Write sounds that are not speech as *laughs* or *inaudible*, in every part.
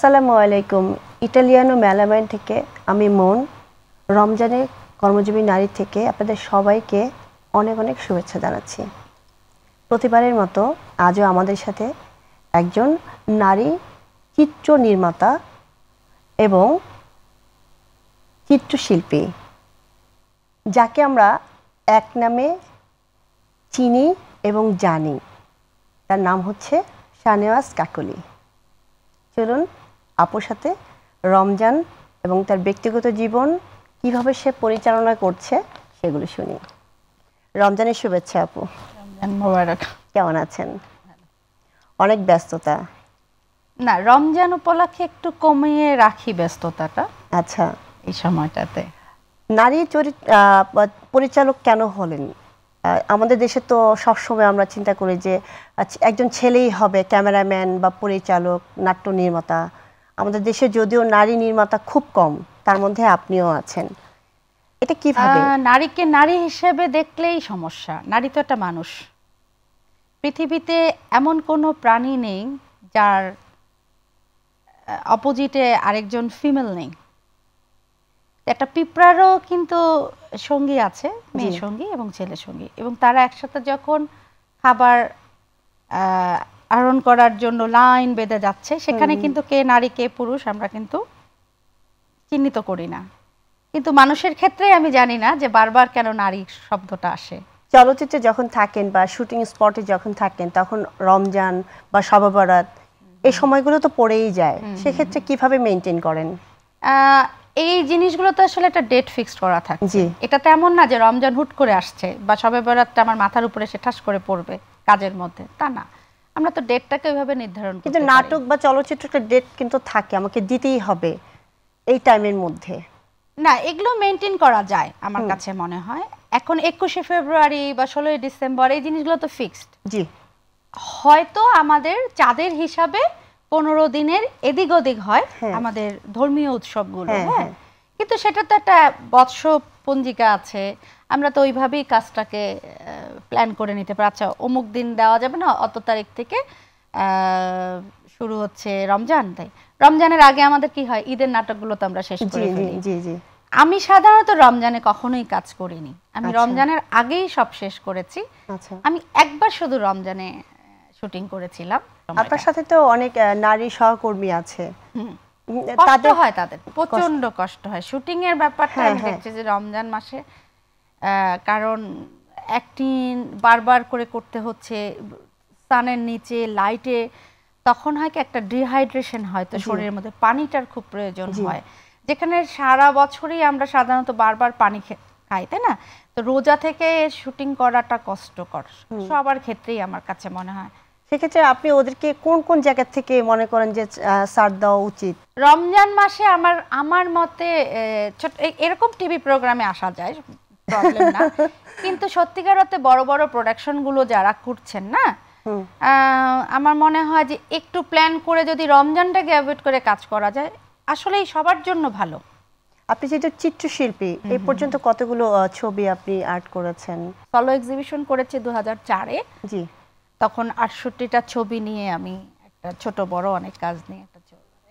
আসসালামু আলাইকুম Italiano melamine থেকে আমি মন রমজানে কর্মজীবী নারী থেকে আপনাদের সবাইকে অনেক অনেক শুভেচ্ছা জানাচ্ছি প্রতিবারের মতো আজও আমাদের সাথে একজন নারী চিত্র নির্মাতা এবং চিত্রশিল্পী যাকে আমরা এক নামে চিনি এবং জানি তার নাম হচ্ছে শানেওয়াজ কাকলি চলুন আপুর সাথে রমজান এবং তার ব্যক্তিগত জীবন কিভাবে সে পরিচালনা করছে সেগুলো শুনি রমজানের শুভেচ্ছা আপু কেমন আছেন অনেক ব্যস্ততা না রমজান উপলক্ষে একটু কমিয়ে রাখি ব্যস্ততাটা আচ্ছা এই সময়টাতে নারী চরিত্র পরিচালক কেন হলেন আমাদের দেশে তো সবসময় আমরা চিন্তা করি যে আচ্ছা, একজন ছেলেই হবে ক্যামেরাম্যান বা পরিচালক নাট্য নির্মাতা আমাদের দেশে যদিও নারী নির্মাতা খুব কম তার মধ্যে আপনিও আছেন এটা কিভাবে নারীকে নারী হিসেবে দেখলেই সমস্যা নারী তো একটা মানুষ পৃথিবীতে এমন কোনো প্রাণী নেই যার অপোজিটে আরেকজন ফিমেল নেই একটা পিঁপড়ারও কিন্তু সঙ্গী আছে মেয়ে সঙ্গী এবং ছেলে সঙ্গী এবং তারা একসাথে যখন খাবার আহরণ করার জন্য লাইন বেঁধে যাচ্ছে সেখানে কিন্তু কে নারী কে পুরুষ আমরা কিন্তু চিহ্নিত করি না কিন্তু মানুষের ক্ষেত্রে আমি জানি না যে বারবার কেন নারী শব্দটা আসে চলচ্চিত্রে যখন থাকেন বা শুটিং স্পটে যখন থাকেন তখন রমজান বা সবাবরাত এই সময়গুলো তো পড়েই যায় সেক্ষেত্রে কিভাবে মেনটেন করেন এই জিনিসগুলো তো আসলে একটা ডেট ফিক্সড করা থাকে জি এটা তো এমন না যে রমজান হুট করে আসছে বা সবে বরাতটা আমার মাথার উপরে সে ঠাস করে পড়বে কাজের মধ্যে তা না আমরা তো ডেটটাকে ওইভাবে নির্ধারণ করি কিন্তু নাটক বা চলচ্চিত্রটা ডেট কিন্তু থাকে আমাকে দিতেই হবে এই টাইমের মধ্যে না এগুলো মেনটেন করা যায় আমার কাছে মনে হয় এখন একুশে ফেব্রুয়ারি বা ষোলোই ডিসেম্বর এই জিনিসগুলো তো ফিক্সড জি হয়তো আমাদের চাঁদের হিসাবে পনেরো দিনের এদিক ওদিক হয় হ্যাঁ। আমাদের ধর্মীয় উৎসবগুলো হ্যাঁ, হ্যাঁ।, হ্যাঁ কিন্তু সেটা তো একটা বৎস পঞ্জিকা আছে আমরা তো ওইভাবেই কাজটাকে প্ল্যান করে নিতে পারি আচ্ছা অমুক দিন দেওয়া যাবে না অত তারিখ থেকে শুরু হচ্ছে রমজান তাই রমজানের আগে আমাদের কি হয় ঈদের নাটকগুলো তো আমরা শেষ করে ফেলি জি জি আমি সাধারণত রমজানে কখনোই কাজ করিনি আমি আচ্ছা। রমজানের আগেই সব শেষ করেছি আচ্ছা। আমি একবার শুধু রমজানে শুটিং করেছিলাম আপনার সাথে তো অনেক নারী সহকর্মী আছে তাদের হয় তাদের প্রচন্ড কষ্ট হয় শুটিং এর ব্যাপারটা হ্যাঁ, আমি হ্যাঁ। দেখছি যে রমজান মাসে কারণ অ্যাক্টিং বারবার করে করতে হচ্ছে সানের নিচে লাইটে তখন হয় কি একটা ডিহাইড্রেশন হয় তো শরীরের মধ্যে পানিটার খুব প্রয়োজন হয় যেখানে সারা বছরই আমরা সাধারণত বারবার পানি খাই তাই না তো রোজা থেকে শুটিং করাটা কষ্টকর সবার ক্ষেত্রেই আমার কাছে মনে হয় সেক্ষেত্রে আপনি ওদেরকে কোন কোন জায়গা থেকে মনে করেন যে সার দেওয়া উচিত রমজান মাসে আমার আমার মতে এরকম টিভি প্রোগ্রামে আসা যায় প্রবলেম না *laughs* কিন্তু সত্যিকার বড় বড় প্রোডাকশন গুলো যারা করছেন না আমার মনে হয় যে একটু প্ল্যান করে যদি রমজানটাকে অ্যাভয়েড করে কাজ করা যায় আসলেই সবার জন্য ভালো আপনি যেহেতু চিত্রশিল্পী এই পর্যন্ত কতগুলো ছবি আপনি আর্ট করেছেন সলো এক্সিবিশন করেছে দু হাজার চারে জি তখন আটষট্টিটা ছবি নিয়ে আমি একটা ছোট বড় অনেক কাজ নিয়ে একটা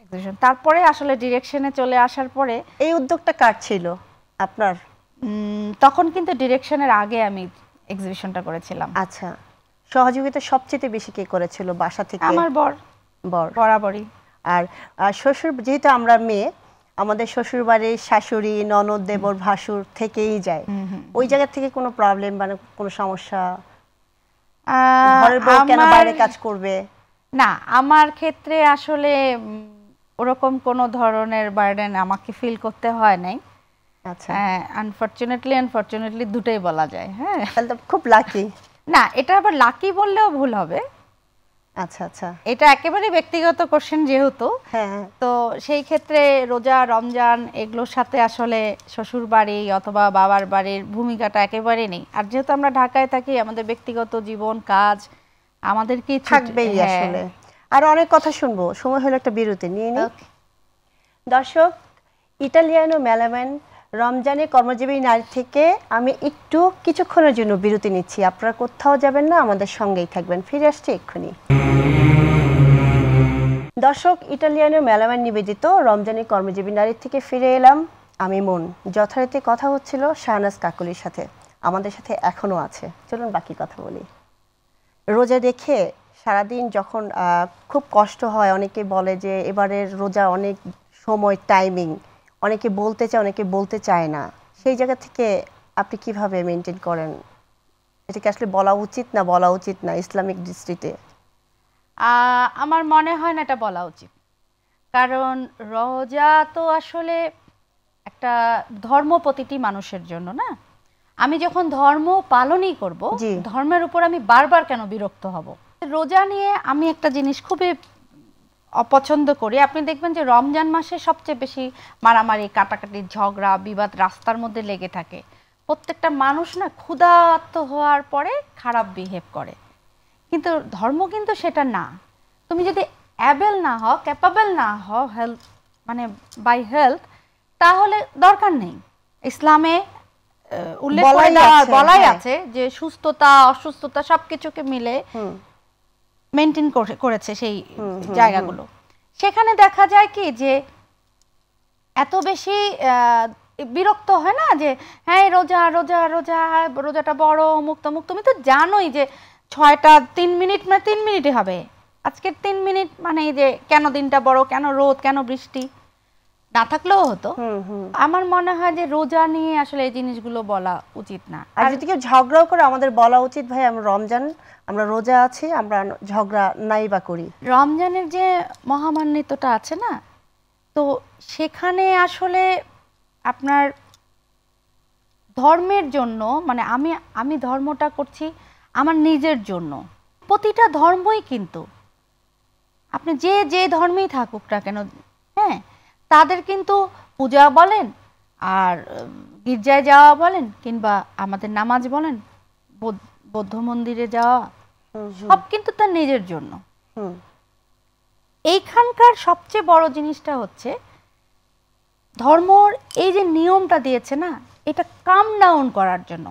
এক্সিবিশন তারপরে আসলে ডিরেকশনে চলে আসার পরে এই উদ্যোগটা কার ছিল আপনার তখন কিন্তু ডিরেকশনের আগে আমি এক্সিবিশনটা করেছিলাম আচ্ছা সহযোগিতা সবচেয়ে বেশি কে করেছিল বাসা থেকে আমার বর বর বরাবরই আর শ্বশুর যেহেতু আমরা মেয়ে আমাদের শ্বশুর বাড়ির শাশুড়ি ননদ দেবর ভাসুর থেকেই যায় ওই জায়গা থেকে কোনো প্রবলেম মানে কোনো সমস্যা ঘরের বউ কেন বাইরে কাজ করবে না আমার ক্ষেত্রে আসলে ওরকম কোনো ধরনের বার্ডেন আমাকে ফিল করতে হয় নাই আচ্ছা আনফরচুনেটলি হ্যাঁ, আনফরচুনেটলি দুটোই বলা যায় হ্যাঁ খুব লাকি না এটা আবার লাকি বললেও ভুল হবে আচ্ছা আচ্ছা এটা একেবারে ব্যক্তিগত কোশ্চেন যেহেতু হ্যাঁ। তো সেই ক্ষেত্রে রোজা রমজান এগুলোর সাথে আসলে শ্বশুর বাড়ি অথবা বাবার বাড়ির ভূমিকাটা একেবারে নেই আর যেহেতু আমরা ঢাকায় থাকি আমাদের ব্যক্তিগত জীবন কাজ আমাদের কি থাকবেই হ্যাঁ। আসলে আর অনেক কথা শুনবো সময় হলো একটা বিরতি নিয়ে নিই দর্শক ইটালিয়ানো মেলাম্যান রমজানে কর্মজীবী নারী থেকে আমি একটু কিছুক্ষণের জন্য বিরতি নিচ্ছি আপনারা কোথাও যাবেন না আমাদের সঙ্গেই থাকবেন ফিরে আসছি এক্ষুনি দর্শক ইটালিয়ানের মেলামান নিবেদিত রমজানে কর্মজীবী নারী থেকে ফিরে এলাম আমি মন যথারীতি কথা হচ্ছিল শাহনাজ কাকুলির সাথে আমাদের সাথে এখনও আছে চলুন বাকি কথা বলি রোজা দেখে সারাদিন যখন খুব কষ্ট হয় অনেকে বলে যে এবারের রোজা অনেক সময় টাইমিং অনেকে বলতে চায় অনেকে বলতে চায় না সেই জায়গা থেকে আপনি কিভাবে মেনটেন করেন এটাকে আসলে বলা উচিত না বলা উচিত না ইসলামিক দৃষ্টিতে আমার মনে হয় না এটা বলা উচিত কারণ রোজা তো আসলে একটা ধর্ম প্রতিটি মানুষের জন্য না আমি যখন ধর্ম পালনই করব ধর্মের উপর আমি বারবার কেন বিরক্ত হব রোজা নিয়ে আমি একটা জিনিস খুবই অপছন্দ করি আপনি দেখবেন যে রমজান মাসে সবচেয়ে বেশি মারামারি কাটাকাটি ঝগড়া বিবাদ রাস্তার মধ্যে লেগে থাকে প্রত্যেকটা মানুষ না ক্ষুধাত্ম হওয়ার পরে খারাপ বিহেভ করে কিন্তু ধর্ম কিন্তু সেটা না তুমি যদি অ্যাবেল না হও ক্যাপাবেল না হও হেলথ মানে বাই হেলথ তাহলে দরকার নেই ইসলামে উল্লেখ বলাই হ্যাঁ। আছে যে সুস্থতা অসুস্থতা সবকিছুকে মিলে মেনটেন করেছে সেই জায়গাগুলো সেখানে দেখা যায় কি যে এত বেশি বিরক্ত হয় না যে হ্যাঁ রোজা রোজা রোজা রোজাটা বড় অমুক তমুক তুমি তো জানোই যে ছয়টা তিন মিনিট মানে তিন মিনিটই হবে আজকের তিন মিনিট মানে যে কেন দিনটা বড় কেন রোদ কেন বৃষ্টি না থাকলেও হতো আমার মনে হয় যে রোজা নিয়ে আসলে এই জিনিসগুলো বলা উচিত না আর যদি কেউ ঝগড়াও করে আমাদের বলা উচিত ভাই আমরা রমজান আমরা রোজা আছি আমরা ঝগড়া নাই বা করি রমজানের যে মহামান্বিতটা আছে না তো সেখানে আসলে আপনার ধর্মের জন্য মানে আমি আমি ধর্মটা করছি আমার নিজের জন্য প্রতিটা ধর্মই কিন্তু আপনি যে যে ধর্মেই থাকুক না কেন তাদের কিন্তু পূজা বলেন আর গির্জায় যাওয়া বলেন কিংবা আমাদের নামাজ বলেন বৌদ্ধ মন্দিরে যাওয়া সব কিন্তু তার নিজের জন্য এইখানকার সবচেয়ে বড় জিনিসটা হচ্ছে ধর্মর এই যে নিয়মটা দিয়েছে না এটা কাম ডাউন করার জন্য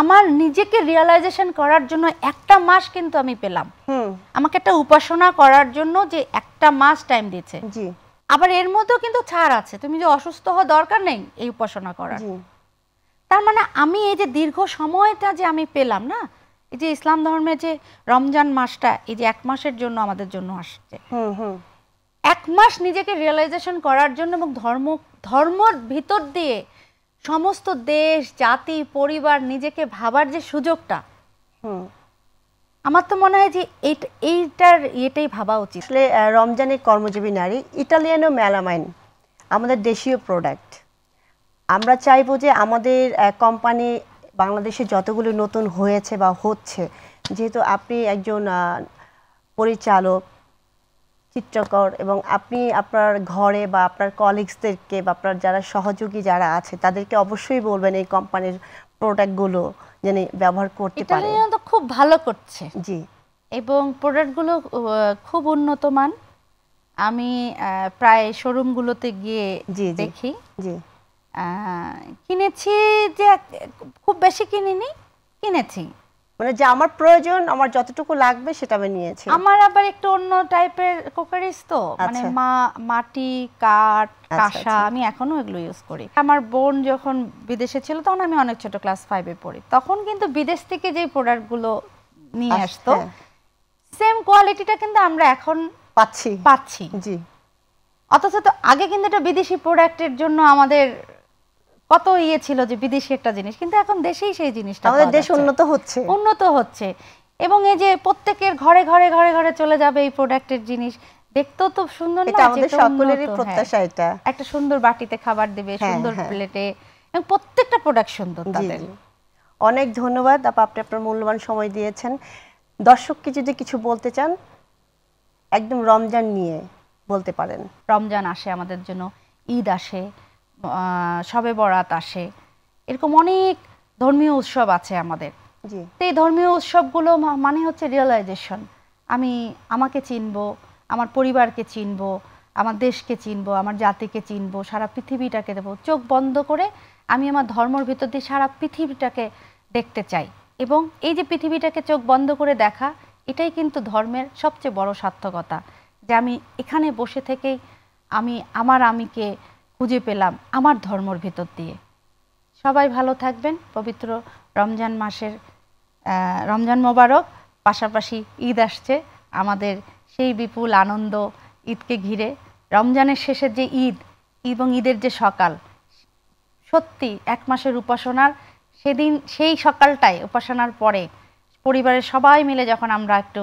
আমার নিজেকে রিয়েলাইজেশন করার জন্য একটা মাস কিন্তু আমি পেলাম আমাকে একটা উপাসনা করার জন্য যে একটা মাস টাইম দিয়েছে আবার এর মধ্যেও কিন্তু ছাড় আছে তুমি যে অসুস্থ হওয়া দরকার নেই এই উপাসনা করার তার মানে আমি এই যে দীর্ঘ সময়টা যে আমি পেলাম না এই যে ইসলাম ধর্মে যে রমজান মাসটা এই যে এক মাসের জন্য আমাদের জন্য আসছে এক মাস নিজেকে রিয়েলাইজেশন করার জন্য এবং ধর্ম ধর্মর ভিতর দিয়ে সমস্ত দেশ জাতি পরিবার নিজেকে ভাবার যে সুযোগটা আমার তো মনে হয় যে এইটার এটাই ভাবা উচিত আসলে রমজানের কর্মজীবী নারী ইটালিয়ানো মেলামাইন আমাদের দেশীয় প্রোডাক্ট আমরা চাইবো যে আমাদের কোম্পানি বাংলাদেশে যতগুলো নতুন হয়েছে বা হচ্ছে যেহেতু আপনি একজন পরিচালক চিত্রকর এবং আপনি আপনার ঘরে বা আপনার কলিগসদেরকে বা আপনার যারা সহযোগী যারা আছে তাদেরকে অবশ্যই বলবেন এই কোম্পানির প্রোডাক্টগুলো যেন ব্যবহার করতে পারে তো খুব ভালো করছে জি এবং প্রোডাক্টগুলো খুব উন্নত মান আমি প্রায় শোরুমগুলোতে গিয়ে দেখি জি কিনেছি যে খুব বেশি কিনিনি কিনেছি মানে যে আমার প্রয়োজন আমার যতটুকু লাগবে সেটা আমি নিয়েছি আমার আবার একটু অন্য টাইপের কোকারিস তো মানে আচ্ছা। মা মাটি কাঠ আচ্ছা, কাঁসা আচ্ছা। আমি এখনো এগুলো ইউজ করি আমার বোন যখন বিদেশে ছিল তখন আমি অনেক ছোট ক্লাস ফাইভে পড়ি তখন কিন্তু বিদেশ থেকে যে প্রোডাক্টগুলো নিয়ে আসতো সেম কোয়ালিটিটা কিন্তু আমরা এখন পাচ্ছি পাচ্ছি জি অথচ তো আগে কিন্তু এটা বিদেশি প্রোডাক্টের জন্য আমাদের কত ইয়ে ছিল যে বিদেশি একটা জিনিস কিন্তু এখন দেশেই সেই জিনিসটা আমাদের দেশ উন্নত হচ্ছে উন্নত হচ্ছে এবং এই যে প্রত্যেকের ঘরে ঘরে ঘরে ঘরে চলে যাবে এই প্রোডাক্টের জিনিস দেখতেও তো সুন্দর না আমাদের সকলেরই প্রত্যাশা হ্যাঁ। এটা একটা সুন্দর বাটিতে খাবার দিবে হ্যাঁ, সুন্দর প্লেটে হ্যাঁ। এবং প্রত্যেকটা প্রোডাক্ট সুন্দর তাদের অনেক ধন্যবাদ আপা আপনি আপনার মূল্যবান সময় দিয়েছেন দর্শককে যদি কিছু বলতে চান একদম রমজান নিয়ে বলতে পারেন রমজান আসে আমাদের জন্য ঈদ আসে সবে বরাত আসে এরকম অনেক ধর্মীয় উৎসব আছে আমাদের তো এই ধর্মীয় উৎসবগুলো মানে হচ্ছে রিয়েলাইজেশন আমি আমাকে চিনব আমার পরিবারকে চিনব আমার দেশকে চিনব আমার জাতিকে চিনব সারা পৃথিবীটাকে দেবো চোখ বন্ধ করে আমি আমার ধর্মর ভিতর দিয়ে সারা পৃথিবীটাকে দেখতে চাই এবং এই যে পৃথিবীটাকে চোখ বন্ধ করে দেখা এটাই কিন্তু ধর্মের সবচেয়ে বড় সার্থকতা যে আমি এখানে বসে থেকেই আমি আমার আমিকে খুঁজে পেলাম আমার ধর্মর ভেতর দিয়ে সবাই ভালো থাকবেন পবিত্র রমজান মাসের রমজান মোবারক পাশাপাশি ঈদ আসছে আমাদের সেই বিপুল আনন্দ ঈদকে ঘিরে রমজানের শেষের যে ঈদ এবং ঈদের যে সকাল সত্যি এক মাসের উপাসনার সেদিন সেই সকালটায় উপাসনার পরে পরিবারের সবাই মিলে যখন আমরা একটু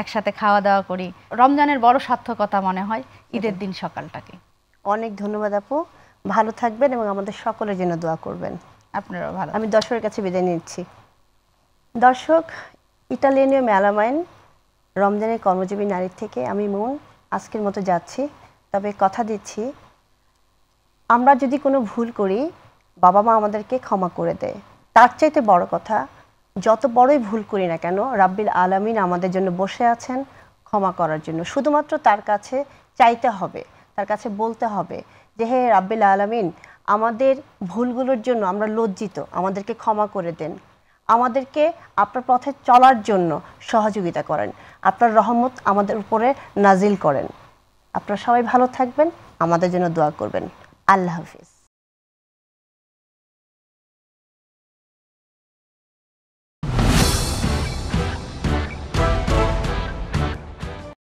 একসাথে খাওয়া দাওয়া করি রমজানের বড় সার্থকতা মনে হয় ঈদের দিন সকালটাকে অনেক ধন্যবাদ আপু ভালো থাকবেন এবং আমাদের সকলের জন্য দোয়া করবেন আপনারাও ভালো আমি দর্শকের কাছে বিদায় নিচ্ছি দর্শক ইটালিয়ানীয় মেলামাইন রমজানের কর্মজীবী নারীর থেকে আমি মন আজকের মতো যাচ্ছি তবে কথা দিচ্ছি আমরা যদি কোনো ভুল করি বাবা মা আমাদেরকে ক্ষমা করে দেয় তার চাইতে বড় কথা যত বড়ই ভুল করি না কেন রাব্বিল আলমিন আমাদের জন্য বসে আছেন ক্ষমা করার জন্য শুধুমাত্র তার কাছে চাইতে হবে তার কাছে বলতে হবে যে হে রাব্বিল আলমিন আমাদের ভুলগুলোর জন্য আমরা লজ্জিত আমাদেরকে ক্ষমা করে দেন আমাদেরকে আপনার পথে চলার জন্য সহযোগিতা করেন আপনার রহমত আমাদের উপরে নাজিল করেন আপনারা সবাই ভালো থাকবেন আমাদের জন্য দোয়া করবেন আল্লাহ হাফিজ